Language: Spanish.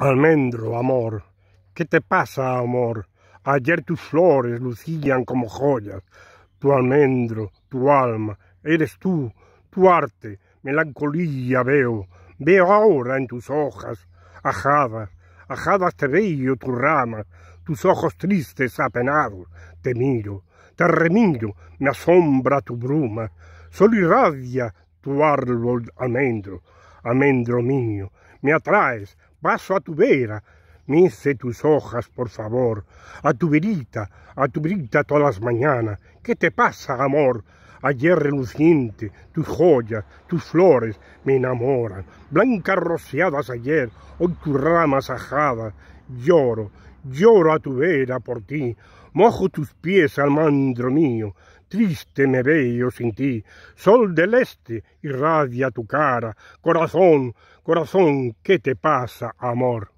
Almendro, amor, ¿qué te pasa, amor? Ayer tus flores lucían como joyas, tu almendro, tu alma, eres tú, tu arte, melancolía veo, veo ahora en tus hojas, ajadas, ajadas te veo tu rama. tus ojos tristes, apenados, te miro, te remiro, me asombra tu bruma, solo irradia tu árbol almendro, almendro mío, me atraes, Paso a tu vera, mece tus hojas, por favor, a tu verita, a tu verita todas las mañanas. ¿Qué te pasa, amor? Ayer reluciente, tus joyas, tus flores me enamoran. Blancas rociadas ayer, hoy tus ramas ajadas lloro, lloro a tu vera por ti, mojo tus pies, al mandro mío, triste me veo sin ti, sol del este irradia tu cara, corazón, corazón, ¿qué te pasa, amor?